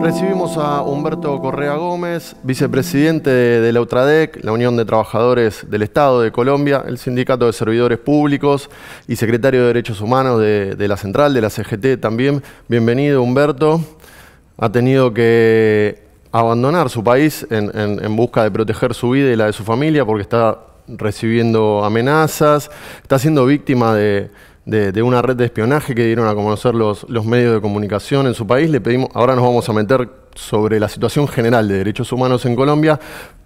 Recibimos a Humberto Correa Gómez, vicepresidente de la UTRADEC, la Unión de Trabajadores del Estado de Colombia, el Sindicato de Servidores Públicos y secretario de Derechos Humanos de, la Central, de la CGT también. Bienvenido, Humberto. Ha tenido que abandonar su país en busca de proteger su vida y la de su familia porque está recibiendo amenazas, está siendo víctima de de, una red de espionaje que dieron a conocer los, los medios de comunicación en su país. Le pedimos, ahora nos vamos a meter sobre la situación general de derechos humanos en Colombia,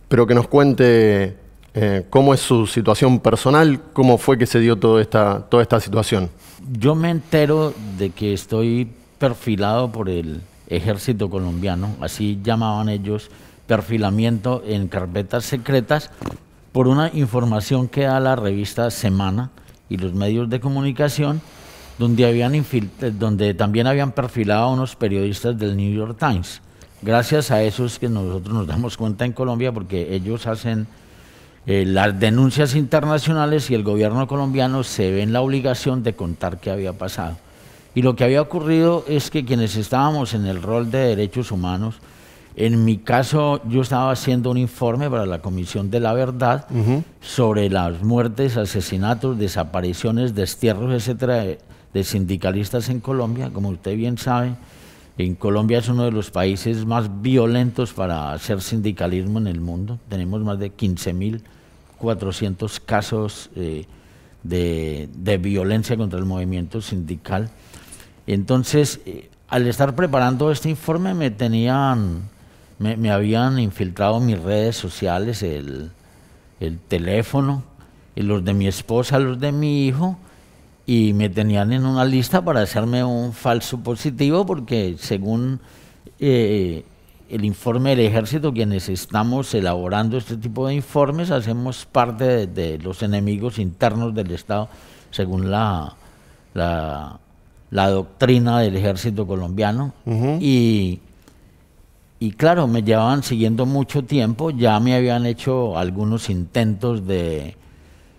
pero que nos cuente eh, cómo es su situación personal, cómo fue que se dio toda esta, toda esta situación. Yo me entero de que estoy perfilado por el ejército colombiano, así llamaban ellos, perfilamiento en carpetas secretas por una información que da la revista Semana, y los medios de comunicación, donde, habían donde también habían perfilado a unos periodistas del New York Times. Gracias a eso es que nosotros nos damos cuenta en Colombia porque ellos hacen eh, las denuncias internacionales y el gobierno colombiano se ve en la obligación de contar qué había pasado. Y lo que había ocurrido es que quienes estábamos en el rol de derechos humanos, en mi caso, yo estaba haciendo un informe para la Comisión de la Verdad sobre las muertes, asesinatos, desapariciones, destierros, etcétera, de sindicalistas en Colombia. Como usted bien sabe, en Colombia es uno de los países más violentos para hacer sindicalismo en el mundo. Tenemos más de 15.400 casos eh, de, de, violencia contra el movimiento sindical. Entonces, eh, al estar preparando este informe, me tenían me, habían infiltrado mis redes sociales el, teléfono los de mi esposa, los de mi hijo, y me tenían en una lista para hacerme un falso positivo porque según eh, el informe del ejército, quienes estamos elaborando este tipo de informes, hacemos parte de, los enemigos internos del Estado, según la, la, doctrina del ejército colombiano. Y y claro, me llevaban siguiendo mucho tiempo, ya me habían hecho algunos intentos de...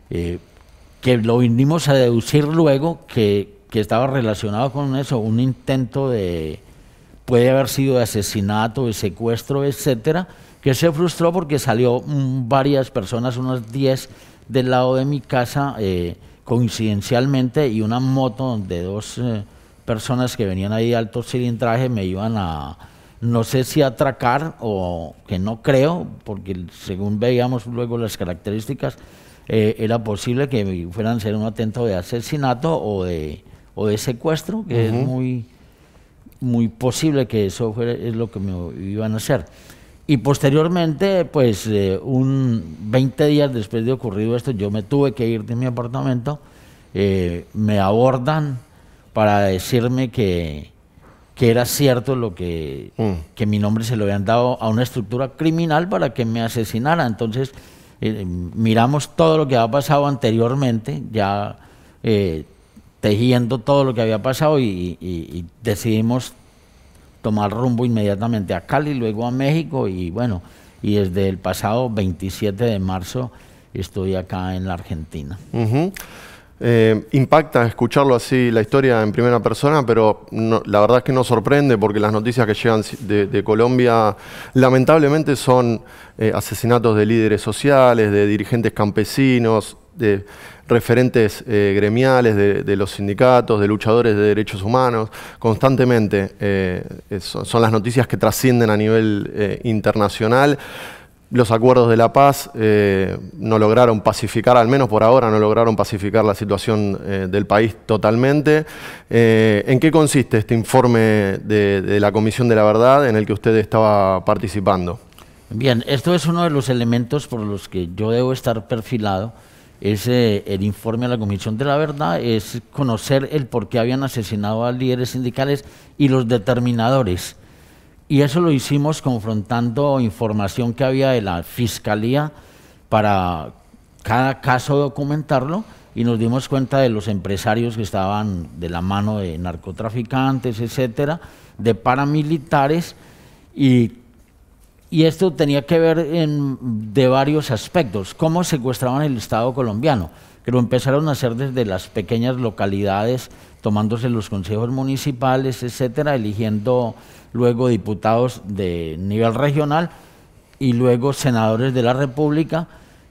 Eh, que lo vinimos a deducir luego que, estaba relacionado con eso, un intento de... puede haber sido de asesinato, de secuestro, etcétera, que se frustró porque salió mm, varias personas, unas 10 del lado de mi casa, eh, coincidencialmente, y una moto de dos eh, personas que venían ahí de alto cilindraje me iban a no sé si atracar o que no creo, porque según veíamos luego las características, eh, era posible que fueran ser un atento de asesinato o de, o de secuestro, que es muy, muy posible que eso fuera, es lo que me iban a hacer. Y posteriormente, pues eh, un 20 días después de ocurrido esto, yo me tuve que ir de mi apartamento, eh, me abordan para decirme que, que era cierto lo que, mm. que mi nombre se lo habían dado a una estructura criminal para que me asesinara. Entonces, eh, miramos todo lo que había pasado anteriormente, ya eh, tejiendo todo lo que había pasado y, decidimos tomar rumbo inmediatamente a Cali, luego a México y bueno, y desde el pasado 27 de marzo estoy acá en la Argentina. Eh, impacta escucharlo así la historia en primera persona, pero la verdad es que no sorprende porque las noticias que llegan de, Colombia lamentablemente son eh, asesinatos de líderes sociales, de dirigentes campesinos, de referentes eh, gremiales de, los sindicatos, de luchadores de derechos humanos, constantemente son, las noticias que trascienden a nivel internacional los acuerdos de la paz eh, no lograron pacificar, al menos por ahora, no lograron pacificar la situación eh, del país totalmente. Eh, ¿En qué consiste este informe de, la Comisión de la Verdad en el que usted estaba participando? Bien, esto es uno de los elementos por los que yo debo estar perfilado. Es el informe a la Comisión de la Verdad, es conocer el por qué habían asesinado a líderes sindicales y los determinadores y eso lo hicimos confrontando información que había de la fiscalía para cada caso documentarlo y nos dimos cuenta de los empresarios que estaban de la mano de narcotraficantes, etcétera, de paramilitares y, esto tenía que ver de varios aspectos, cómo secuestraban el Estado colombiano, que lo empezaron a hacer desde las pequeñas localidades, tomándose los consejos municipales, etcétera, eligiendo luego diputados de nivel regional y luego senadores de la República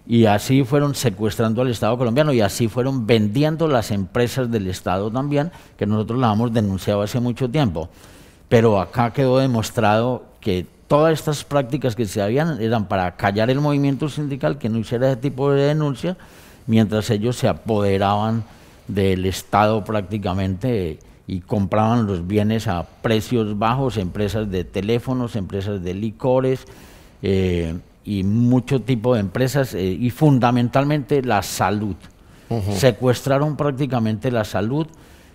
y así fueron secuestrando al Estado colombiano y así fueron vendiendo las empresas del Estado también, que nosotros las hemos denunciado hace mucho tiempo. Pero acá quedó demostrado que todas estas prácticas que se habían eran para callar el movimiento sindical, que no hiciera ese tipo de denuncia, mientras ellos se apoderaban del Estado prácticamente y compraban los bienes a precios bajos, empresas de teléfonos, empresas de licores eh, y mucho tipo de empresas eh, y fundamentalmente la salud. Secuestraron prácticamente la salud.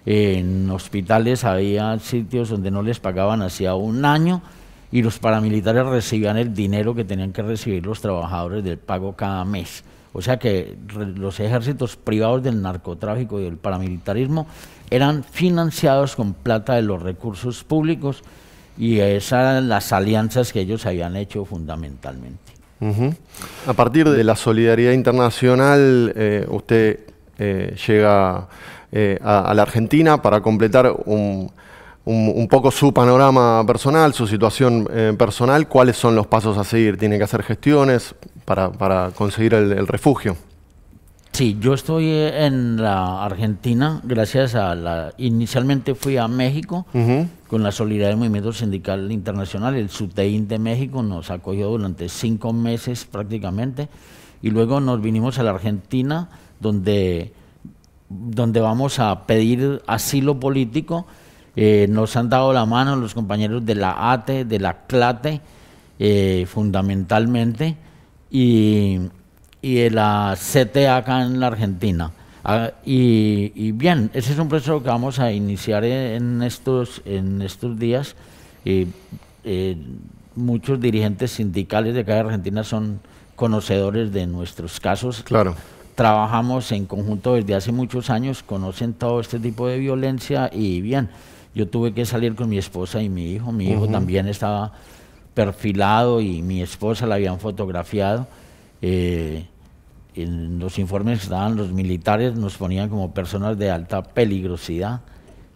en hospitales había sitios donde no les pagaban hacía un año y los paramilitares recibían el dinero que tenían que recibir los trabajadores del pago cada mes. O sea que los ejércitos privados del narcotráfico y del paramilitarismo eran financiados con plata de los recursos públicos y esas eran las alianzas que ellos habían hecho fundamentalmente. A partir de la solidaridad internacional, eh, usted eh, llega eh, a, la Argentina para completar un, un, poco su panorama personal, su situación personal, cuáles son los pasos a seguir, tiene que hacer gestiones, para, conseguir el, refugio. Sí, yo estoy en la Argentina gracias a la... Inicialmente fui a México con la solidaridad del movimiento sindical internacional. El SUTEIN de México nos acogió durante cinco meses prácticamente y luego nos vinimos a la Argentina donde, donde vamos a pedir asilo político. Eh, nos han dado la mano los compañeros de la ATE, de la CLATE, eh, fundamentalmente, y, y la CTA acá en la Argentina. Ah, y, bien, ese es un proceso que vamos a iniciar e, en estos, en estos días. Eh, muchos dirigentes sindicales de acá de Argentina son conocedores de nuestros casos. Claro. Trabajamos en conjunto desde hace muchos años, conocen todo este tipo de violencia y bien, yo tuve que salir con mi esposa y mi hijo. Mi hijo también estaba perfilado y mi esposa la habían fotografiado. Eh, en los informes que daban los militares nos ponían como personas de alta peligrosidad.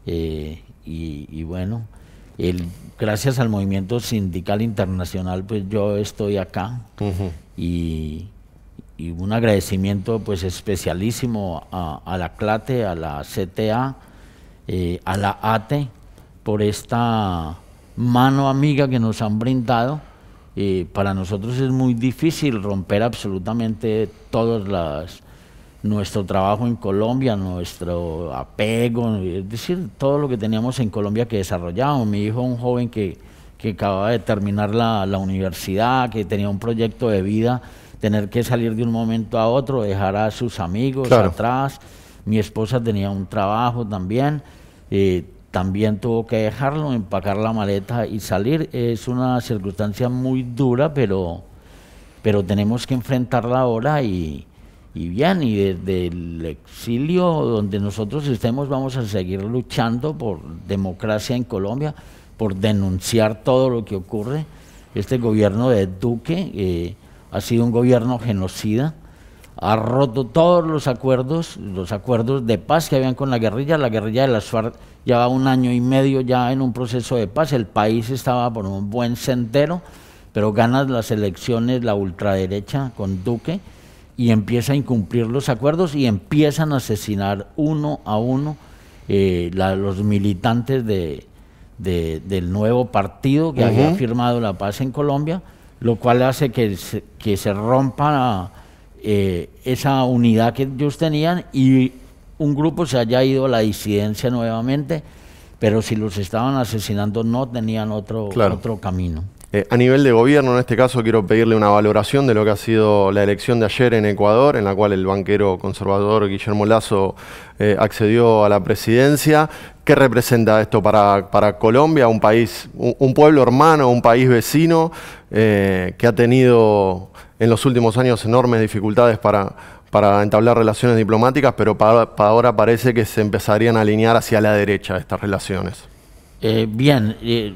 Eh, y, bueno, gracias al movimiento sindical internacional, pues yo estoy acá. y, un agradecimiento pues especialísimo a, la CLATE, a la CTA, eh, a la ATE, por esta mano amiga que nos han brindado. Y para nosotros es muy difícil romper absolutamente todas las nuestro trabajo en Colombia, nuestro apego, es decir, todo lo que teníamos en Colombia que desarrollamos. Mi hijo, un joven que, que acababa de terminar la, universidad, que tenía un proyecto de vida, tener que salir de un momento a otro, dejar a sus amigos atrás. Mi esposa tenía un trabajo también. Eh, también tuvo que dejarlo, empacar la maleta y salir. Es una circunstancia muy dura, pero, pero tenemos que enfrentarla ahora y, bien, y desde el exilio donde nosotros estemos vamos a seguir luchando por democracia en Colombia, por denunciar todo lo que ocurre. Este gobierno de Duque eh, ha sido un gobierno genocida, ha roto todos los acuerdos, los acuerdos de paz que habían con la guerrilla. La guerrilla de las FARC llevaba un año y medio ya en un proceso de paz. El país estaba por un buen sendero, pero ganas las elecciones la ultraderecha con Duque y empieza a incumplir los acuerdos y empiezan a asesinar uno a uno eh, los militantes de, del nuevo partido que había firmado la paz en Colombia, lo cual hace que que se rompa eh, esa unidad que ellos tenían y un grupo se haya ido a la disidencia nuevamente, pero si los estaban asesinando no tenían otro, otro camino. Eh, a nivel de gobierno, en este caso, quiero pedirle una valoración de lo que ha sido la elección de ayer en Ecuador, en la cual el banquero conservador Guillermo Lazo eh, accedió a la presidencia. ¿Qué representa esto para, para Colombia, un país, un, pueblo hermano, un país vecino? Eh, que ha tenido en los últimos años enormes dificultades para, para entablar relaciones diplomáticas, pero para, ahora parece que se empezarían a alinear hacia la derecha estas relaciones. Eh, bien, eh,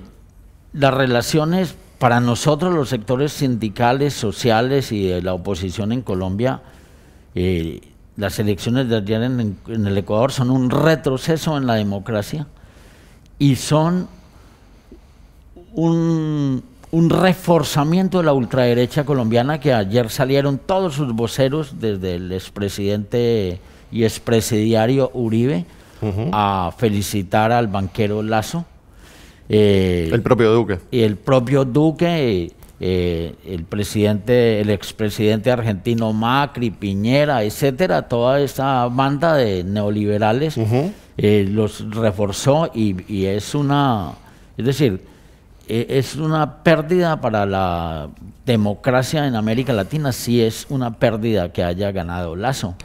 las relaciones para nosotros, los sectores sindicales, sociales y de la oposición en Colombia, las elecciones de ayer en, el Ecuador son un retroceso en la democracia y son un, un reforzamiento de la ultraderecha colombiana que ayer salieron todos sus voceros, desde el expresidente y expresidiario Uribe, a felicitar al banquero Lazo. Eh, el propio Duque. Y el propio Duque, eh, el presidente, el expresidente argentino Macri, Piñera, etcétera, toda esa banda de neoliberales eh, los reforzó y, y es una, es decir, eh, es una pérdida para la democracia en América Latina, sí es una pérdida que haya ganado Lazo,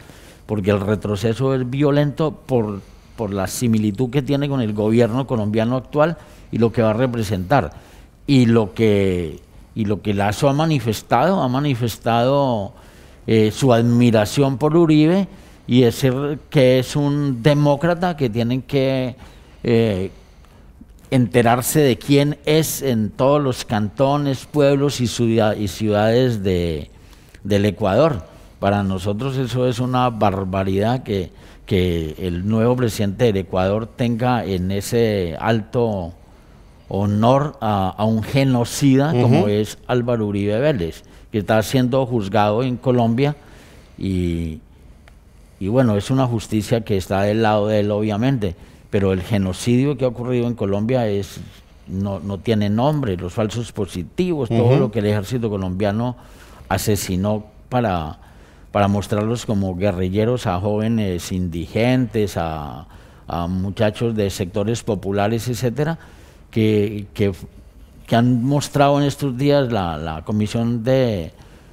porque el retroceso es violento por, por la similitud que tiene con el gobierno colombiano actual y lo que va a representar. Y lo que, y lo que Lazo ha manifestado, ha manifestado eh, su admiración por Uribe y decir que es un demócrata que tienen que... Eh, enterarse de quién es en todos los cantones, pueblos y, ciudades de, del Ecuador. Para nosotros eso es una barbaridad que, que el nuevo presidente del Ecuador tenga en ese alto honor a, un genocida como es Álvaro Uribe Vélez, que está siendo juzgado en Colombia y, y bueno, es una justicia que está del lado de él, obviamente pero el genocidio que ha ocurrido en Colombia es no, tiene nombre, los falsos positivos, todo lo que el ejército colombiano asesinó para, para mostrarlos como guerrilleros a jóvenes indigentes, a, muchachos de sectores populares, etcétera, que, que, han mostrado en estos días la, Comisión de,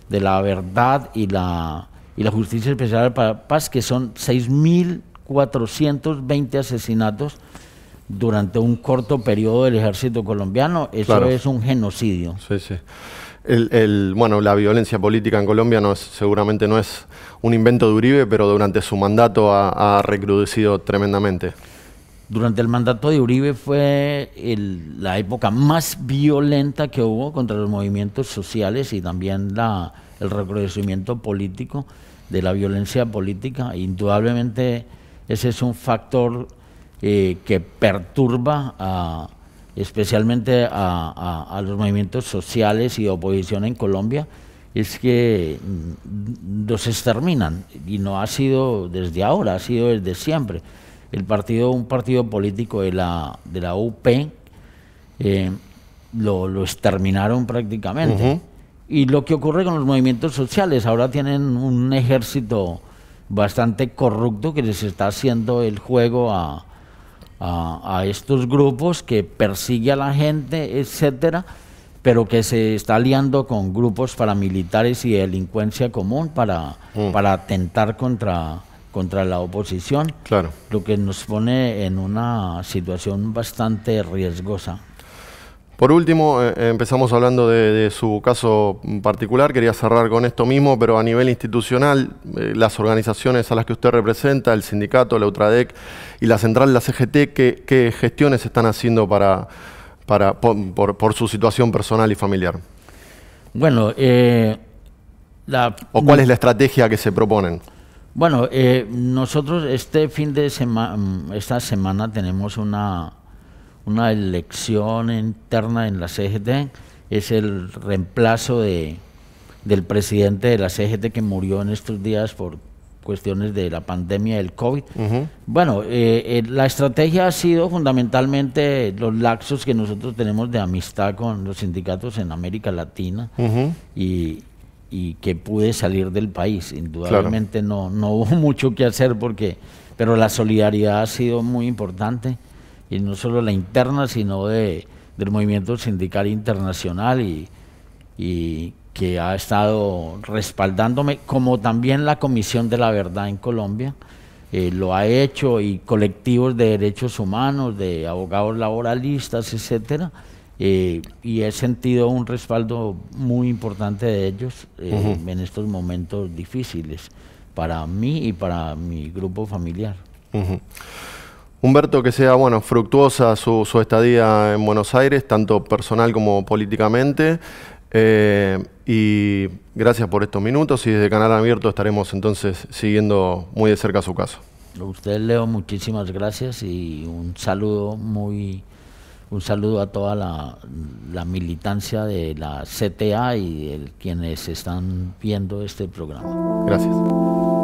la Verdad y la, y la Justicia Especial para Paz, que son 6.000 420 asesinatos durante un corto periodo del ejército colombiano. Eso es un genocidio. Sí, sí. El, bueno, la violencia política en Colombia no seguramente no es un invento de Uribe, pero durante su mandato ha, recrudecido tremendamente. Durante el mandato de Uribe fue la época más violenta que hubo contra los movimientos sociales y también la, el recrudecimiento político de la violencia política. Indudablemente ese es un factor eh, que perturba especialmente a, los movimientos sociales y oposición en Colombia, es que los mm, exterminan y no ha sido desde ahora, ha sido desde siempre. El partido, un partido político de la, de la UP eh, lo, exterminaron prácticamente. Y lo que ocurre con los movimientos sociales, ahora tienen un ejército bastante corrupto que les está haciendo el juego a, estos grupos que persigue a la gente, etcétera, pero que se está aliando con grupos paramilitares y delincuencia común para, mm. para atentar contra, contra la oposición, lo que nos pone en una situación bastante riesgosa. Por último, eh, eh, empezamos hablando de, su caso particular, quería cerrar con esto mismo, pero a nivel institucional, eh, las organizaciones a las que usted representa, el sindicato, la UTRADEC y la central, la CGT, ¿qué, gestiones están haciendo para, por, su situación personal y familiar? Bueno, la, ¿O cuál es la estrategia que se proponen? Bueno, nosotros este fin de semana, esta semana tenemos una una elección interna en la CGT, es el reemplazo de, del presidente de la CGT que murió en estos días por cuestiones de la pandemia del COVID. Bueno, eh, eh, la estrategia ha sido fundamentalmente los laxos que nosotros tenemos de amistad con los sindicatos en América Latina y, que pude salir del país. Indudablemente no, no hubo mucho que hacer porque, pero la solidaridad ha sido muy importante y no solo la interna, sino de, del movimiento sindical internacional y, que ha estado respaldándome, como también la Comisión de la Verdad en Colombia. Eh, lo ha hecho y colectivos de derechos humanos, de abogados laboralistas, etcétera, eh, y he sentido un respaldo muy importante de ellos eh, en estos momentos difíciles para mí y para mi grupo familiar. Humberto, que sea bueno, fructuosa su, estadía en Buenos Aires, tanto personal como políticamente. Eh, y gracias por estos minutos y desde Canal Abierto estaremos entonces siguiendo muy de cerca su caso. Usted, Leo, muchísimas gracias y un saludo muy un saludo a toda la, la militancia de la CTA y de quienes están viendo este programa. Gracias.